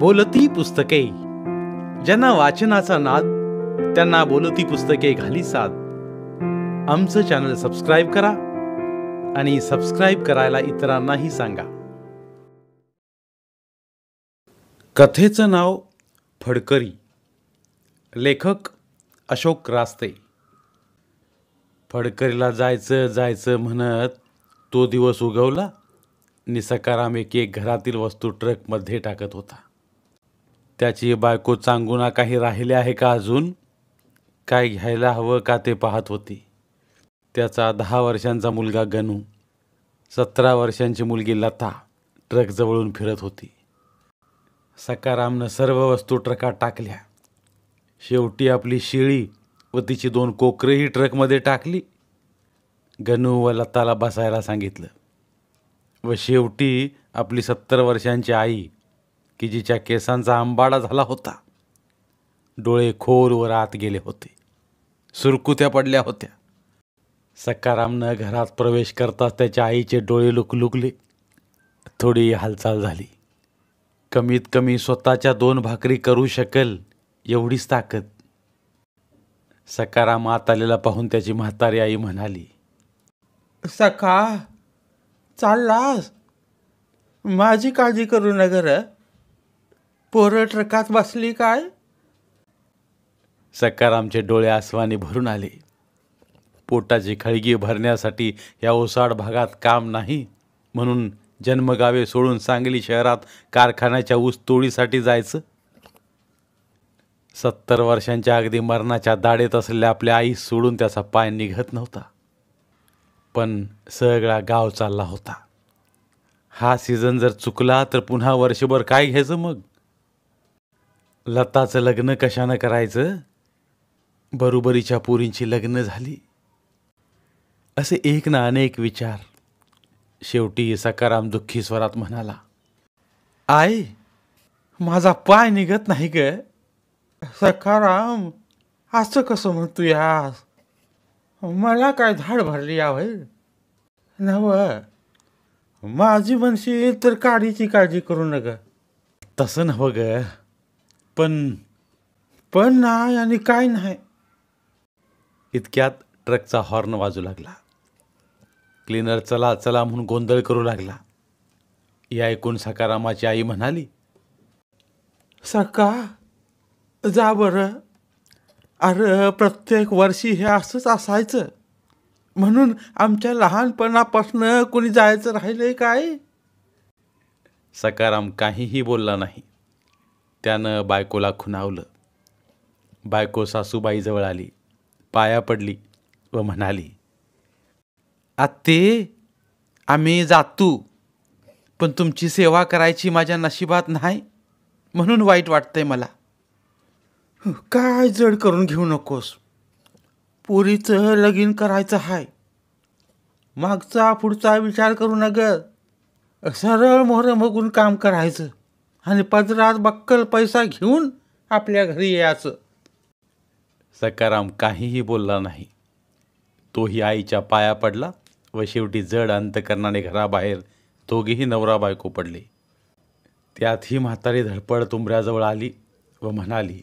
बोलती पुस्तके ज्यांना वाचनाचा नाद त्यांना बोलती पुस्तके घाली साथ आमचं चॅनल सबस्क्राईब करा आणि सबस्क्राईब करायला इतरांनाही सांगा कथेचं नाव फडकरी लेखक अशोक रास्ते फडकरीला जायचं जायचं म्हणत तो दिवस उगवला निसकाराम एक एक घरातील वस्तू ट्रकमध्ये टाकत होता त्याची बायको चांगून काही राहिले आहे का अजून काय घ्यायला हवं का ते पाहत होती त्याचा दहा वर्षांचा मुलगा गणू सतरा वर्षांची मुलगी लता ट्रकजवळून फिरत होती सकारामनं सर्व वस्तू ट्रकात टाकल्या शेवटी आपली शिळी व तिची दोन कोकरेही ट्रकमध्ये टाकली गणू व लताला बसायला सांगितलं व शेवटी आपली सत्तर वर्षांची आई की जिच्या केसांचा आंबाडा झाला होता डोळे खोलवर आत गेले होते सुरकुत्या पडल्या होत्या सकारामनं घरात प्रवेश करताच त्याच्या आईचे डोळे लुकलुकले थोडी हालचाल झाली कमीत कमी स्वतःच्या दोन भाकरी करू शकेल एवढीच ताकद सकाराम आत आलेला पाहून त्याची म्हातारी आई म्हणाली सखा चाललास माझी काळजी करू नगर पोरं ट्रकात बसली काय सकारामचे डोळे आसवाने भरून आले पोटाची खळगी भरण्यासाठी या ओसाड भागात काम नाही म्हणून जन्मगावे सोडून सांगली शहरात कारखान्याच्या ऊस तोडीसाठी जायचं सत्तर वर्षांच्या अगदी मरणाच्या दाढेत असलेल्या आपल्या आई सोडून त्याचा पाय निघत नव्हता पण सगळा गाव चालला होता हा सीझन जर चुकला तर पुन्हा वर्षभर काय घ्यायचं मग लताचं लग्न कशानं करायचं बरोबरीच्या पुरींची लग्न झाली असे एक ना अनेक विचार शेवटी सकाराम दुःखी स्वरात म्हणाला आई माझा पाय निघत नाही ग सकाराम असं कसं म्हणतो यास मला काय धाड भरली यावय नव माझी म्हणशील तर काडीची काळजी करू नग तसं नव ग पण पण नाही आणि काय नाही इतक्यात ट्रकचा हॉर्न वाजू लागला क्लीनर चला चला म्हणून गोंधळ करू लागला या ऐकून सकारामाची आई म्हणाली सका जा बर अरे प्रत्येक वर्षी हे असंच असायचं म्हणून आमच्या लहानपणापासून कोणी जायचं राहिले काय सकाराम काहीही बोलला नाही त्यानं बायकोला खुनावलं बायको सासूबाईजवळ आली पाया पडली व म्हणाली आत्ते आम्ही जातो पण तुमची सेवा करायची माझ्या नशिबात नाही म्हणून वाईट वाटतंय मला काय जड करून घेऊ नकोस पुरीचं लगीन करायचं हाय मागचा पुढचा विचार करू नगर सरळ मोहरं बघून काम करायचं आणि पदरात बक्कल पैसा घेऊन आपल्या घरी यायचं सकाराम काहीही बोलला नाही तोही आईच्या पाया पडला व शेवटी जड अंतकरणाने घराबाहेर दोघेही नवरा बायको पडले त्यात ही म्हातारी धडपड तुंबऱ्याजवळ आली व म्हणाली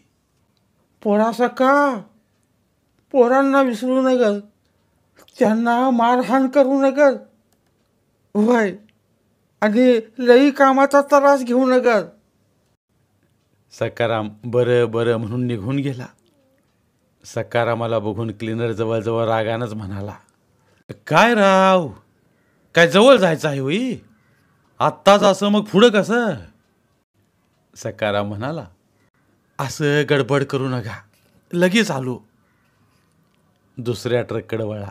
पोरा सका पोरांना विसरू नगर त्यांना मारहाण करू नगर वय आणि लई कामाचा त्रास घेऊ नका सकाराम बरं बरं म्हणून निघून गेला सकारामाला बघून क्लिनर जवळजवळ रागानंच म्हणाला काय राव काय जवळ जायचं आहे होई आत्ताच असं मग पुढं कसं सकाराम म्हणाला असं गडबड करू नका लगेच आलो दुसऱ्या ट्रककडे वळा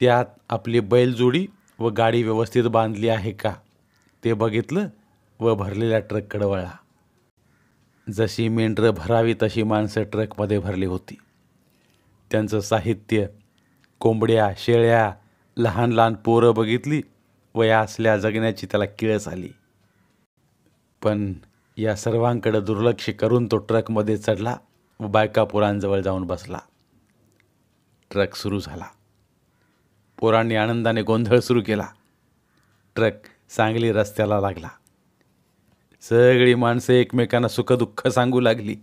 त्यात आपली बैलजोडी व गाडी व्यवस्थित बांधली आहे का ते बघितलं व भरलेल्या ट्रककडे वळला जशी मेंढरं भरावी तशी माणसं ट्रकमध्ये भरली होती त्यांचं साहित्य कोंबड्या शेळ्या लहान लहान पोरं बघितली व या असल्या जगण्याची त्याला किळस आली पण या सर्वांकडे दुर्लक्ष करून तो ट्रकमध्ये चढला व बायका पोरांजवळ जाऊन बसला ट्रक सुरू झाला पोरांनी आनंदाने गोंधळ सुरू केला ट्रक सांगली रस्त्याला लागला सगळी माणसं एकमेकांना सुखदुःख सांगू लागली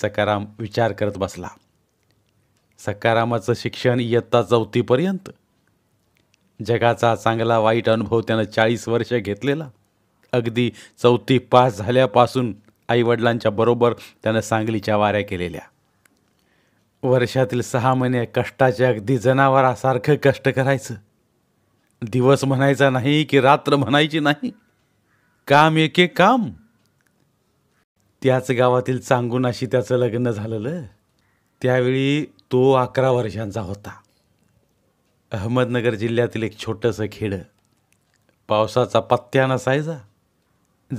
सकाराम विचार करत बसला सकारामाचं शिक्षण इयत्ता चौथीपर्यंत जगाचा चांगला वाईट अनुभव त्यानं चाळीस वर्ष घेतलेला अगदी चौथी पास झाल्यापासून आईवडिलांच्या बरोबर त्यानं सांगलीच्या वाऱ्या केलेल्या वर्षातील सहा महिने कष्टाच्या अगदी जनावरासारखं कष्ट करायचं दिवस म्हणायचा नाही की रात्र म्हणायची नाही काम एके काम त्याच गावातील अशी त्याचं लग्न झालेलं त्यावेळी तो अकरा वर्षांचा होता अहमदनगर जिल्ह्यातील एक छोटंसं खेडं पावसाचा पत्त्या नसायचा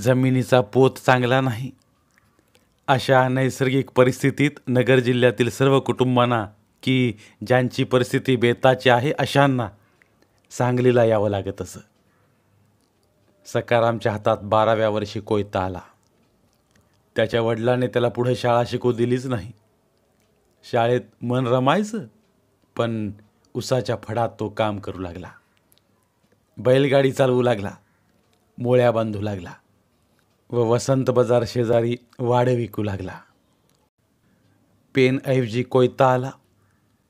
जमिनीचा पोत चांगला नाही अशा नैसर्गिक परिस्थितीत नगर जिल्ह्यातील सर्व कुटुंबांना की ज्यांची परिस्थिती बेताची आहे अशांना सांगलीला यावं लागत असं सकारामच्या हातात बाराव्या वर्षी कोयता आला त्याच्या वडिलांनी त्याला पुढे शाळा शिकू दिलीच नाही शाळेत मन रमायचं पण उसाच्या फडात तो काम करू लागला बैलगाडी चालवू लागला मोळ्या बांधू लागला व वसंत बाजार शेजारी वाढ विकू लागला पेनऐवजी कोयता आला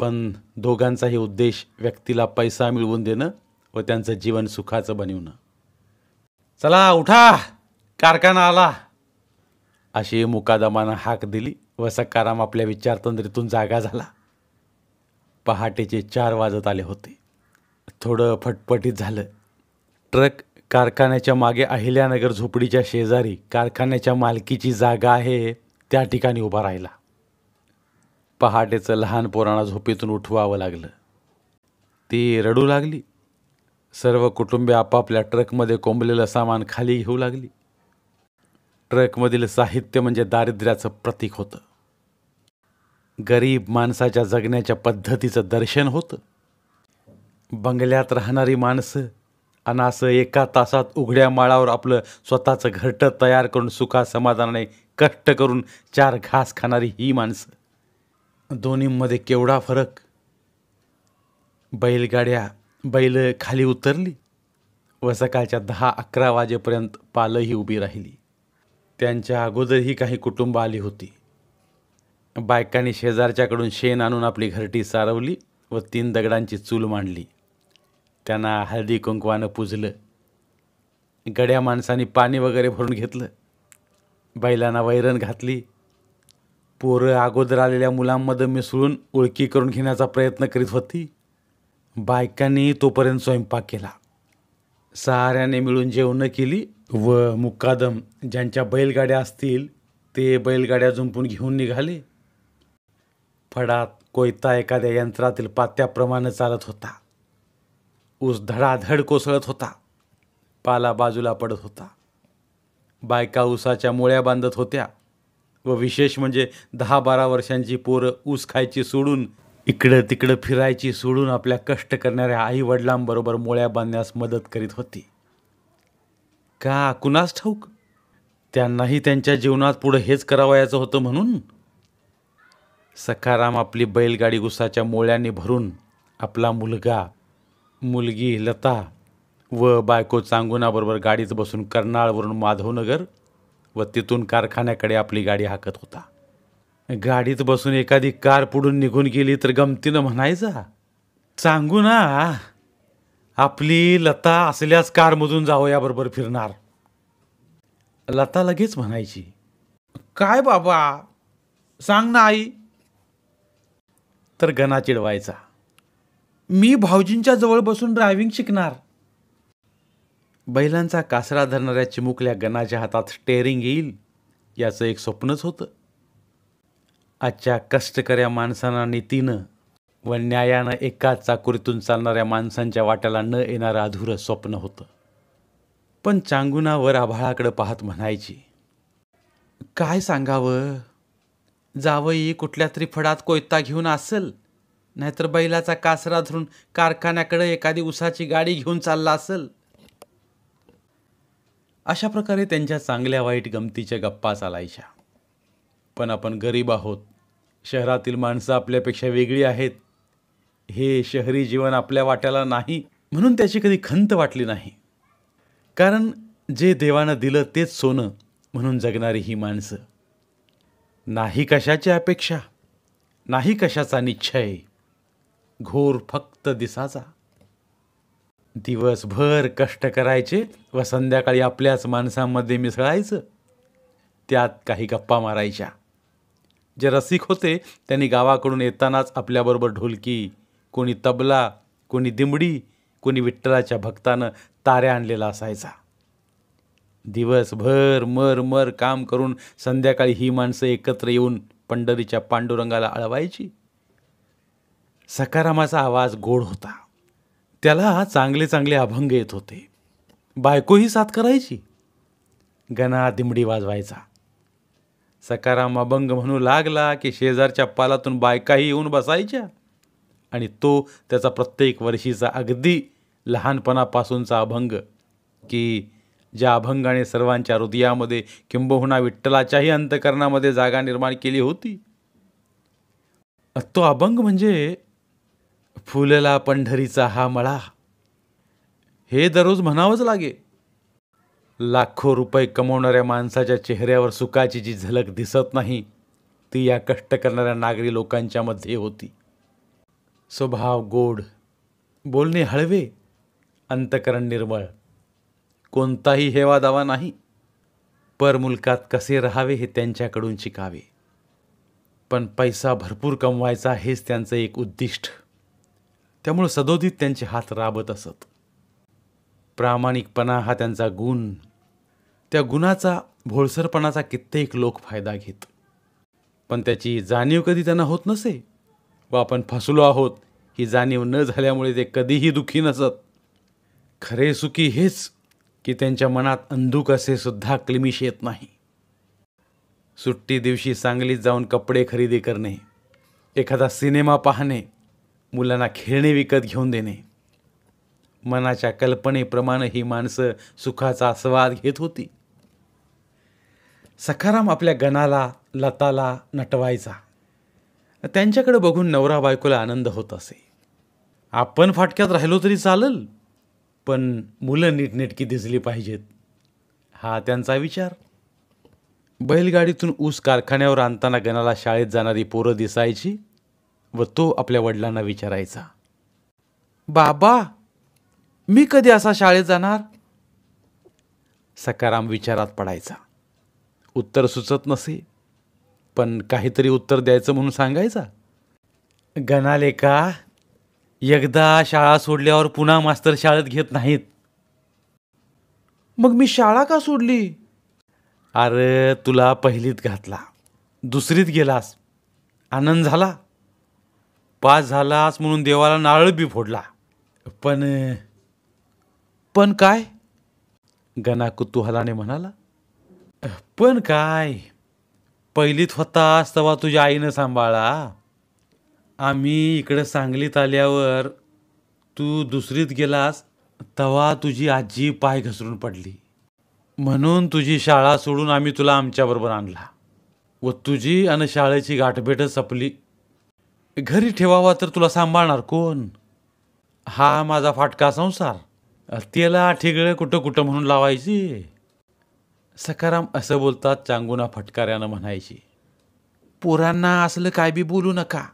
पण दोघांचाही उद्देश व्यक्तीला पैसा मिळवून देणं व त्यांचं जीवन सुखाचं बनवणं चला उठा कारखाना आला अशी मुकादमानं हाक दिली व सकाराम आपल्या विचारतंद्रीतून जागा झाला पहाटेचे चार वाजत आले होते थोडं फटफटीत झालं ट्रक कारखान्याच्या मागे अहिल्यानगर झोपडीच्या शेजारी कारखान्याच्या मालकीची जागा आहे त्या ठिकाणी उभा राहिला पहाटेचं लहान पोराणा झोपेतून उठवावं लागलं ती रडू लागली सर्व कुटुंबे आपापल्या ट्रकमध्ये कोंबलेलं सामान खाली घेऊ लागली ट्रकमधील साहित्य म्हणजे दारिद्र्याचं प्रतीक होतं गरीब माणसाच्या जगण्याच्या पद्धतीचं दर्शन होतं बंगल्यात राहणारी माणसं अनासं एका तासात उघड्या माळावर आपलं स्वतःचं घरटं तयार करून सुखासमाधानाने कष्ट करून चार घास खाणारी ही माणसं दोन्हीमध्ये केवढा फरक बैलगाड्या बैल खाली उतरली व सकाळच्या दहा अकरा वाजेपर्यंत पालंही उभी राहिली त्यांच्या अगोदरही काही कुटुंब आली होती बायकांनी शेजारच्याकडून शेण आणून आपली घरटी सारवली व तीन दगडांची चूल मांडली त्यांना हळदी कुंकवानं पुजलं गड्या माणसांनी पाणी वगैरे भरून घेतलं बैलांना वैरण घातली पोरं अगोदर आलेल्या मुलांमध्ये मिसळून ओळखी करून घेण्याचा प्रयत्न करीत होती बायकांनी तोपर्यंत स्वयंपाक केला सहाऱ्याने मिळून जेवणं केली व मुक्कादम ज्यांच्या बैलगाड्या असतील ते बैलगाड्या जुंपून घेऊन निघाले फडात कोयता एखाद्या यंत्रातील पात्याप्रमाणे चालत होता ऊस धडाधड कोसळत होता पाला बाजूला पडत होता बायका उसाच्या मुळ्या बांधत होत्या व विशेष म्हणजे दहा बारा वर्षांची पोरं ऊस खायची सोडून इकडं तिकडं फिरायची सोडून आपल्या कष्ट करणाऱ्या आईवडिलांबरोबर मोळ्या बांधण्यास मदत करीत होती का कुणास ठाऊक त्यांनाही त्यांच्या जीवनात पुढं हेच करावयाचं होतं म्हणून सखाराम आपली बैलगाडी गुसाच्या मोळ्याने भरून आपला मुलगा मुलगी लता व बायको चांगुणाबरोबर गाडीत बसून कर्नाळवरून माधवनगर व तिथून कारखान्याकडे आपली गाडी हाकत होता गाडीत बसून एखादी कार पुढून निघून गेली तर गमतीनं म्हणायचा सांगू ना आपली लता असल्याच कारमधून जावं याबरोबर फिरणार लता लगेच म्हणायची काय बाबा सांग ना आई तर गणा चिडवायचा मी भाऊजींच्या जवळ बसून ड्रायव्हिंग शिकणार बैलांचा कासरा धरणाऱ्या चिमुकल्या गणाच्या हातात स्टेअरिंग येईल याचं एक स्वप्नच होतं आजच्या कष्टकऱ्या माणसांना नीतीनं व न्यायानं एकाच चाकुरीतून चालणाऱ्या माणसांच्या वाट्याला न येणारं अधुरं स्वप्न होतं पण चांगुना वर आभाळाकडं पाहत म्हणायची काय सांगावं जावई कुठल्या तरी फडात कोयता घेऊन असेल नाहीतर बैलाचा कासरा धरून कारखान्याकडे एखादी उसाची गाडी घेऊन चालला असेल अशा प्रकारे त्यांच्या चांगल्या वाईट गमतीच्या गप्पा चालायच्या पण आपण गरीब आहोत शहरातील माणसं आपल्यापेक्षा वेगळी आहेत हे शहरी जीवन आपल्या वाट्याला नाही म्हणून त्याची कधी खंत वाटली नाही कारण जे देवानं दिलं तेच सोनं म्हणून जगणारी ही माणसं नाही कशाची अपेक्षा नाही कशाचा निश्चय घोर फक्त दिसाचा दिवसभर कष्ट करायचे व संध्याकाळी आपल्याच माणसांमध्ये मिसळायचं त्यात काही गप्पा मारायच्या जे रसिक होते त्यांनी गावाकडून येतानाच आपल्याबरोबर ढोलकी कोणी तबला कोणी दिमडी कोणी विठ्ठलाच्या भक्तानं ताऱ्या आणलेला असायचा दिवसभर मर मर काम करून संध्याकाळी ही माणसं एकत्र येऊन पंढरीच्या पांडुरंगाला अळवायची सकारामाचा आवाज गोड होता त्याला चांगले चांगले अभंग येत होते बायकोही साथ करायची गणा दिमडी वाजवायचा सकाराम अभंग म्हणू लागला की शेजारच्या पालातून बायकाही येऊन बसायच्या आणि तो त्याचा प्रत्येक वर्षीचा अगदी लहानपणापासूनचा अभंग की ज्या अभंगाने सर्वांच्या हृदयामध्ये किंबहुना विठ्ठलाच्याही अंतकरणामध्ये जागा निर्माण केली होती तो अभंग म्हणजे फुलला पंढरीचा हा मळा हे दररोज म्हणावंच लागे लाखो रुपये कमवणाऱ्या माणसाच्या चेहऱ्यावर सुखाची जी झलक दिसत नाही ती या कष्ट करणाऱ्या नागरी लोकांच्या मध्ये होती स्वभाव गोड बोलणे हळवे अंतकरण निर्मळ कोणताही हेवा दावा नाही पर मुलकात कसे राहावे हे त्यांच्याकडून शिकावे पण पैसा भरपूर कमवायचा हेच त्यांचं एक उद्दिष्ट त्यामुळं सदोदित त्यांचे हात राबत असत प्रामाणिकपणा हा त्यांचा गुण त्या गुणाचा भोळसरपणाचा कित्येक लोक फायदा घेत पण त्याची जाणीव कधी त्यांना होत नसे व आपण फसलो आहोत ही जाणीव न झाल्यामुळे ते कधीही दुखी नसत खरे सुखी हेच की त्यांच्या मनात अंधूक असे सुद्धा क्लिमिश येत नाही सुट्टी दिवशी सांगलीत जाऊन कपडे खरेदी करणे एखादा सिनेमा पाहणे मुलांना खेळणे विकत घेऊन देणे मनाच्या कल्पनेप्रमाणे ही माणसं सुखाचा आस्वाद घेत होती सखाराम आपल्या गणाला लताला नटवायचा त्यांच्याकडे बघून नवरा बायकोला आनंद होत असे आपण फाटक्यात राहिलो तरी चालल पण मुलं नीटनेटकी दिसली पाहिजेत हा त्यांचा विचार बैलगाडीतून ऊस कारखान्यावर आणताना गणाला शाळेत जाणारी पोरं दिसायची व तो आपल्या वडिलांना विचारायचा बाबा मी कधी असा शाळेत जाणार सकाराम विचारात पडायचा उत्तर सुचत नसे पण काहीतरी उत्तर द्यायचं म्हणून सांगायचा गणालेका एकदा शाळा सोडल्यावर पुन्हा मास्तर शाळेत घेत नाहीत मग मी शाळा का सोडली अरे तुला पहिलीत घातला दुसरीत गेलास आनंद झाला पास झालास म्हणून देवाला नारळ बी फोडला पण पण काय गणा कुतुहलाने म्हणाला पण काय पहिलीत होतास तेव्हा तुझ्या आईनं सांभाळा आम्ही इकडं सांगलीत आल्यावर तू दुसरीत गेलास तेव्हा तुझी आजी पाय घसरून पडली म्हणून तुझी शाळा सोडून आम्ही तुला आमच्याबरोबर आणला व तुझी आणि शाळेची गाठभेटच संपली घरी ठेवावा तर तुला सांभाळणार कोण हा माझा फाटका संसार त्याला ठिगळं कुठं कुठं म्हणून लावायची सकाराम असं बोलतात चांगुना फटकाऱ्यानं म्हणायची पोरांना असलं काय बी बोलू नका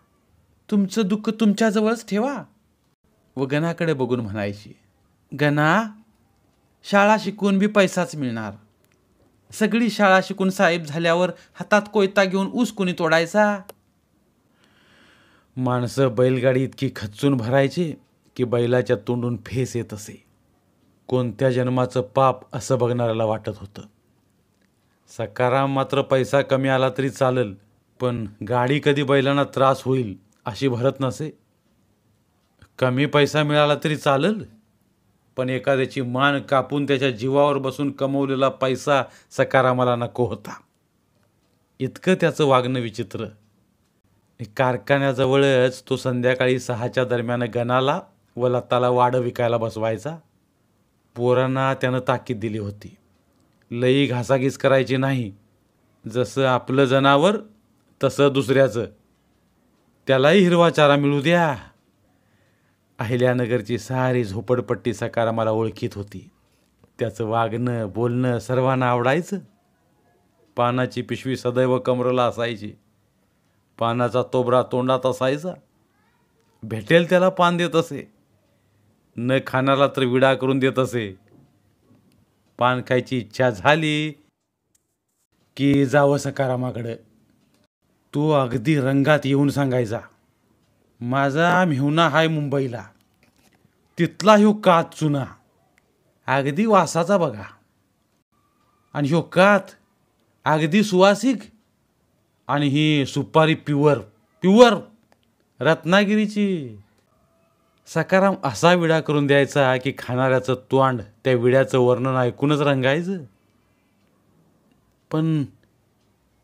तुमचं दुःख तुमच्याजवळच ठेवा व गणाकडे बघून म्हणायची गणा शाळा शिकून बी पैसाच मिळणार सगळी शाळा शिकून साहेब झाल्यावर हातात कोयता घेऊन ऊस कुणी तोडायचा माणसं बैलगाडी इतकी खचून भरायची की बैलाच्या तोंडून फेस येत असे कोणत्या जन्माचं पाप असं बघणाऱ्याला वाटत होतं सकाराम मात्र पैसा कमी आला तरी चालेल पण गाडी कधी बैलांना त्रास होईल अशी भरत नसे कमी पैसा मिळाला तरी चालेल पण एखाद्याची मान कापून त्याच्या जीवावर बसून कमवलेला पैसा सकारामाला नको होता इतकं त्याचं वागणं विचित्र कारखान्याजवळच तो संध्याकाळी सहाच्या दरम्यान गणाला व लताला वाडं विकायला बसवायचा पोरांना त्यानं ताकीद दिली होती लई घासाघीस करायची नाही जसं आपलं जनावर तसं दुसऱ्याचं त्यालाही हिरवा चारा मिळू द्या अहिल्यानगरची सारी झोपडपट्टी सकार मला ओळखीत होती त्याचं वागणं बोलणं सर्वांना आवडायचं पानाची पिशवी सदैव कमरला असायची पानाचा तोबरा तोंडात असायचा भेटेल त्याला पान देत असे न खानाला तर विडा करून देत असे पान खायची इच्छा झाली की जावं सकारामाकडं तू अगदी रंगात येऊन सांगायचा माझा मिहुना हाय मुंबईला तिथला ह्यो कात चुना अगदी वासाचा बघा आणि ह्यो कात अगदी सुवासिक आणि ही सुपारी प्युअर प्युअर रत्नागिरीची सकाराम असा विडा करून द्यायचा की खाणाऱ्याचं तोंड त्या विड्याचं वर्णन ऐकूनच रंगायचं पण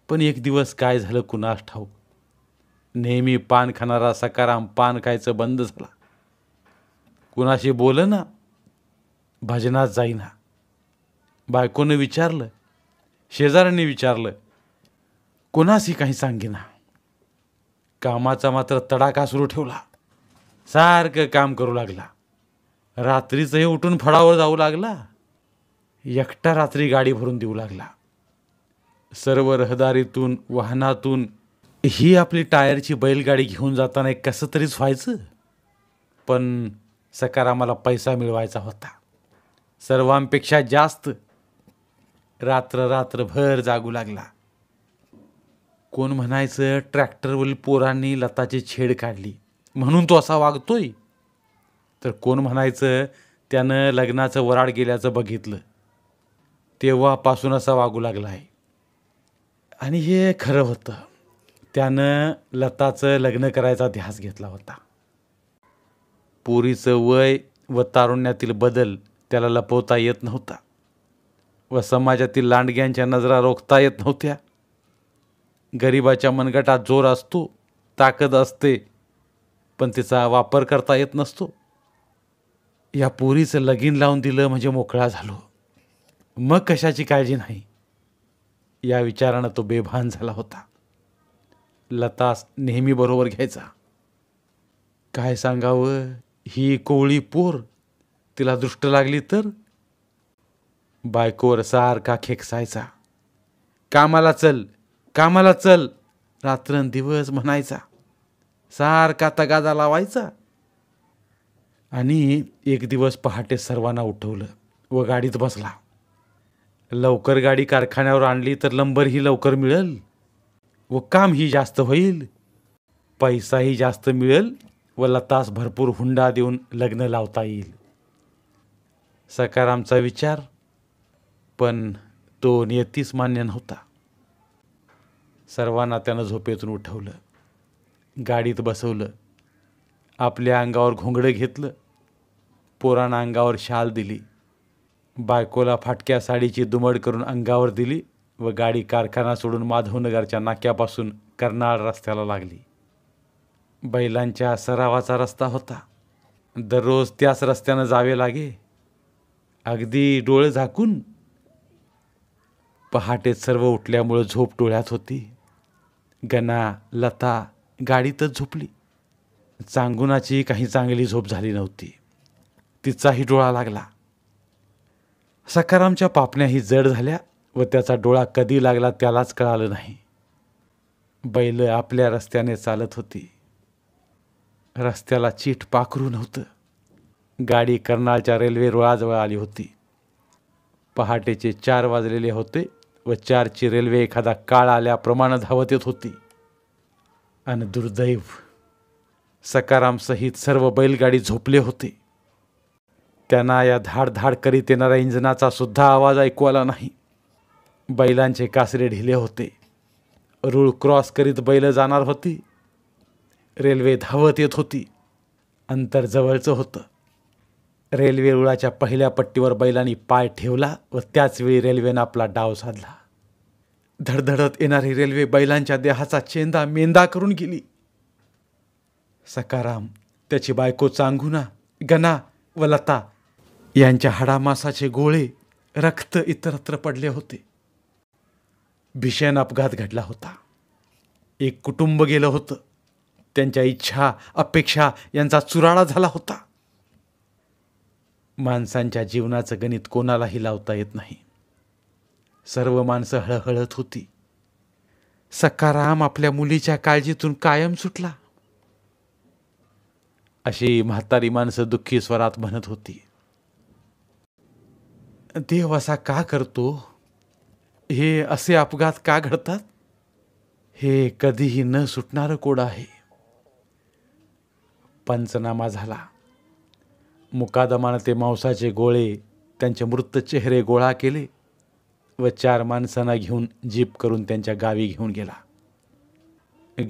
पण एक दिवस काय झालं कुणास ठाऊक नेहमी पान खाणारा सकाराम पान खायचं बंद झाला कुणाशी बोल ना भजनात जाईना बायकोनं विचारलं शेजाऱ्यांनी विचारलं कोणाशी काही सांगेना कामाचा मात्र तडाखा सुरू ठेवला सारखं काम करू लागला रात्रीचंही उठून फडावर जाऊ लागला एकटा रात्री गाडी भरून देऊ लागला सर्व रहदारीतून वाहनातून ही आपली टायरची बैलगाडी घेऊन जाताना कसं तरीच व्हायचं पण सकारामाला पैसा मिळवायचा होता सर्वांपेक्षा जास्त रात्र रात्रभर जागू लागला कोण म्हणायचं ट्रॅक्टरवरील पोरांनी लताची छेड काढली म्हणून तो असा वागतोय तर कोण म्हणायचं त्यानं लग्नाचं वराड गेल्याचं बघितलं तेव्हापासून असा वागू लागला आहे आणि हे खरं होतं त्यानं लताचं लग्न करायचा ध्यास घेतला होता पुरीचं वय व तारुण्यातील बदल त्याला लपवता येत नव्हता व समाजातील लांडग्यांच्या नजरा रोखता येत नव्हत्या गरिबाच्या मनगटात जोर असतो ताकद असते पण तिचा वापर करता येत नसतो या पोरीचं लगीन लावून दिलं म्हणजे मोकळा झालो मग कशाची काळजी नाही या विचारानं तो बेभान झाला होता लतास नेहमी बरोबर घ्यायचा काय सांगावं ही कोवळी पोर तिला दृष्ट लागली तर बायकोवर सारखा खेकसायचा कामाला चल कामाला चल रात्रंदिवस म्हणायचा सारखा तगादा लावायचा आणि एक दिवस पहाटे सर्वांना उठवलं व गाडीत बसला लवकर गाडी कारखान्यावर आणली तर लंबर ही लवकर मिळेल व कामही जास्त होईल पैसाही जास्त मिळेल व लतास भरपूर हुंडा देऊन लग्न लावता येईल सकारामचा विचार पण तो नियतीस मान्य नव्हता सर्वांना त्यानं झोपेतून उठवलं गाडीत बसवलं आपल्या अंगावर घोंगडं घेतलं पोरांना अंगावर शाल दिली बायकोला फाटक्या साडीची दुमड करून अंगावर दिली व गाडी कारखाना सोडून माधवनगरच्या नाक्यापासून कर्नाळ रस्त्याला लागली बैलांच्या सरावाचा रस्ता होता दररोज त्याच रस्त्यानं जावे लागे अगदी डोळे झाकून पहाटेत सर्व उठल्यामुळं झोप डोळ्यात होती गना लता गाडीतच झोपली चांगुणाची काही चांगली झोप झाली नव्हती तिचाही डोळा लागला सकारामच्या पापण्याही जड झाल्या व त्याचा डोळा कधी लागला त्यालाच कळालं नाही बैल आपल्या रस्त्याने चालत होती रस्त्याला चीट पाखरू नव्हतं गाडी कर्नाळच्या रेल्वे रुळाजवळ आली होती पहाटेचे चार वाजलेले होते व चारची रेल्वे एखादा काळ आल्याप्रमाणे धावत येत होती आणि दुर्दैव सकारामसहित सर्व बैलगाडी झोपले होते त्यांना या धाडधाड करीत येणाऱ्या इंजिनाचा सुद्धा आवाज ऐकू आला नाही बैलांचे कासरे ढिले होते रूळ क्रॉस करीत बैल जाणार होती रेल्वे धावत येत होती अंतर जवळचं होतं रेल्वे रुळाच्या पहिल्या पट्टीवर बैलांनी पाय ठेवला व त्याचवेळी रेल्वेनं आपला डाव साधला धडधडत येणारी रेल्वे बैलांच्या देहाचा चेंदा मेंदा करून गेली सकाराम त्याची बायको चांगुना गना व लता यांच्या हाडामासाचे गोळे रक्त इतरत्र पडले होते भीषण अपघात घडला होता एक कुटुंब गेलं होतं त्यांच्या इच्छा अपेक्षा यांचा चुराळा झाला होता माणसांच्या जीवनाचं गणित कोणालाही लावता येत नाही सर्व माणसं हळहळत होती सकाराम आपल्या मुलीच्या काळजीतून कायम सुटला अशी म्हातारी माणसं दुःखी स्वरात म्हणत होती देव असा का करतो हे असे अपघात का घडतात हे कधीही न सुटणारं कोड आहे पंचनामा झाला मुकादमानं ते मांसाचे गोळे त्यांचे मृत चेहरे गोळा केले व चार माणसांना घेऊन जीप करून त्यांच्या गावी घेऊन गेला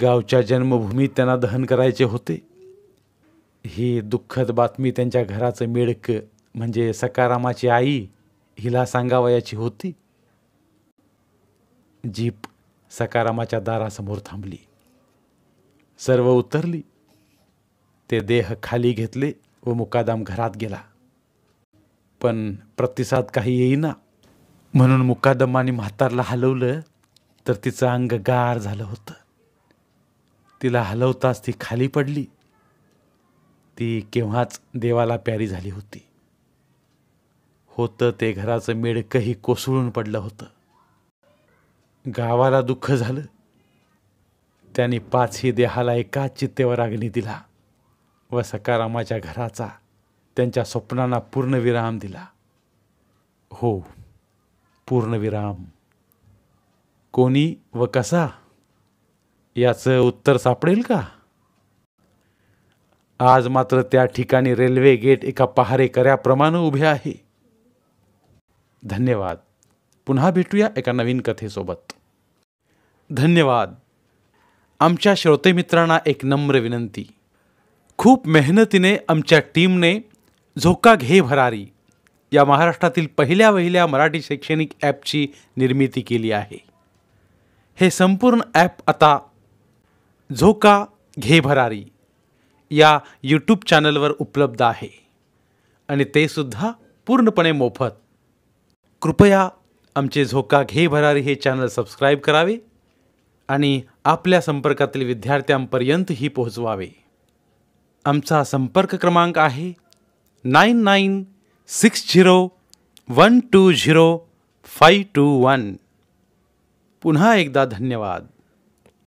गावच्या जन्मभूमीत त्यांना दहन करायचे होते ही दुःखद बातमी त्यांच्या घराचं मेळक म्हणजे सकारामाची आई हिला सांगावयाची होती जीप सकारामाच्या दारासमोर थांबली सर्व उतरली ते देह खाली घेतले व मुकादाम घरात गेला पण प्रतिसाद काही येईना म्हणून मुकादमाने म्हातारला हलवलं तर तिचं अंग गार झालं होतं तिला हलवताच ती खाली पडली ती केव्हाच देवाला प्यारी झाली होती होतं ते घराचं मेडकंही कोसळून पडलं होतं गावाला दुःख झालं त्यांनी पाचही देहाला एकाच चित्तेवर अग्नी दिला व सकारामाच्या घराचा त्यांच्या स्वप्नांना पूर्ण विराम दिला हो पूर्णविराम कोणी व कसा याचं उत्तर सापडेल का आज मात्र त्या ठिकाणी रेल्वे गेट एका पहारेकऱ्याप्रमाणे उभे आहे धन्यवाद पुन्हा भेटूया एका नवीन कथेसोबत धन्यवाद आमच्या श्रोतेमित्रांना एक नम्र विनंती खूप मेहनतीने आमच्या टीमने झोका घे भरारी या महाराष्ट्रातील पहिल्या वहिल्या मराठी शैक्षणिक ॲपची निर्मिती केली आहे हे संपूर्ण ॲप आता झोका घे भरारी या यूट्यूब चॅनलवर उपलब्ध आहे आणि ते सुद्धा पूर्णपणे मोफत कृपया आमचे झोका घे भरारी हे चॅनल सबस्क्राईब करावे आणि आपल्या संपर्कातील विद्यार्थ्यांपर्यंतही पोहोचवावे आमचा संपर्क क्रमांक आहे nine nine six zero one two zero five two one पुन्हा एकदा धन्यवाद